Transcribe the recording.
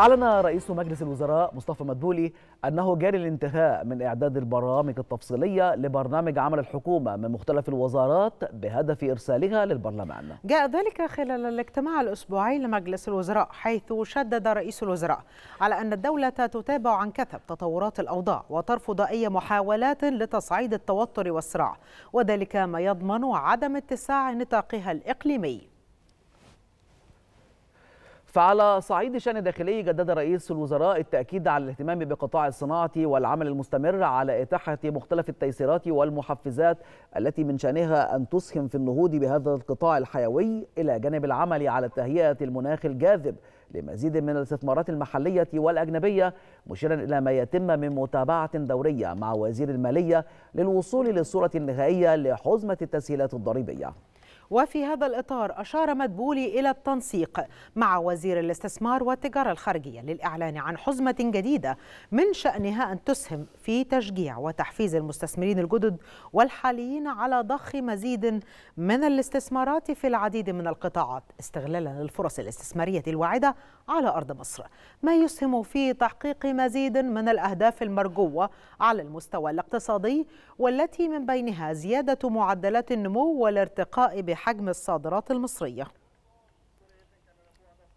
أعلن رئيس مجلس الوزراء مصطفى مدبولي أنه جاري الانتهاء من إعداد البرامج التفصيلية لبرنامج عمل الحكومة من مختلف الوزارات بهدف إرسالها للبرلمان جاء ذلك خلال الاجتماع الأسبوعي لمجلس الوزراء حيث شدد رئيس الوزراء على أن الدولة تتابع عن كثب تطورات الأوضاع وترفض أي محاولات لتصعيد التوتر والصراع وذلك ما يضمن عدم اتساع نطاقها الإقليمي فعلى صعيد الشأن الداخلي جدد رئيس الوزراء التأكيد على الاهتمام بقطاع الصناعة والعمل المستمر على إتاحة مختلف التيسيرات والمحفزات التي من شأنها أن تسهم في النهوض بهذا القطاع الحيوي إلى جانب العمل على تهيئة المناخ الجاذب لمزيد من الاستثمارات المحلية والأجنبية مشيرا إلى ما يتم من متابعة دورية مع وزير المالية للوصول للصورة النهائية لحزمة التسهيلات الضريبية وفي هذا الإطار أشار مدبولي إلى التنسيق مع وزير الاستثمار والتجارة الخارجية للإعلان عن حزمة جديدة من شأنها أن تسهم في تشجيع وتحفيز المستثمرين الجدد والحاليين على ضخ مزيد من الاستثمارات في العديد من القطاعات استغلالا للفرص الاستثمارية الواعدة على أرض مصر ما يسهم في تحقيق مزيد من الأهداف المرجوة على المستوى الاقتصادي والتي من بينها زيادة معدلات النمو والارتقاء بحاجة حجم الصادرات المصريه